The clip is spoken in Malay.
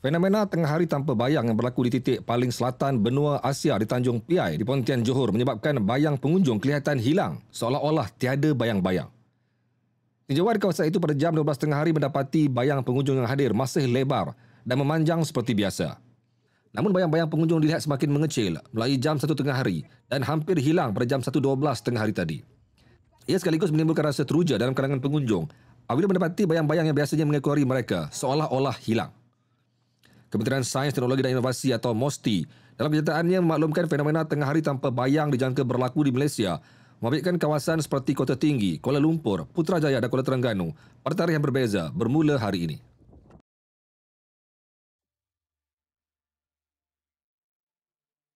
Fenomena tengah hari tanpa bayang yang berlaku di titik paling selatan benua Asia di Tanjung Piai di Pontian Johor menyebabkan bayang pengunjung kelihatan hilang seolah-olah tiada bayang-bayang. Tinjauan kawasan itu pada jam tengah hari mendapati bayang pengunjung yang hadir masih lebar dan memanjang seperti biasa. Namun bayang-bayang pengunjung dilihat semakin mengecil mulai jam tengah hari dan hampir hilang pada jam tengah hari tadi. Ia sekaligus menimbulkan rasa teruja dalam kalangan pengunjung apabila mendapati bayang-bayang yang biasanya mengekori mereka seolah-olah hilang. Kementerian Sains, Teknologi dan Inovasi atau MOSTI dalam kenyataannya memaklumkan fenomena tengah hari tanpa bayang dijangka berlaku di Malaysia membabitkan kawasan seperti Kota Tinggi, Kuala Lumpur, Putrajaya dan Kuala Terengganu pada tarikh yang berbeza bermula hari ini.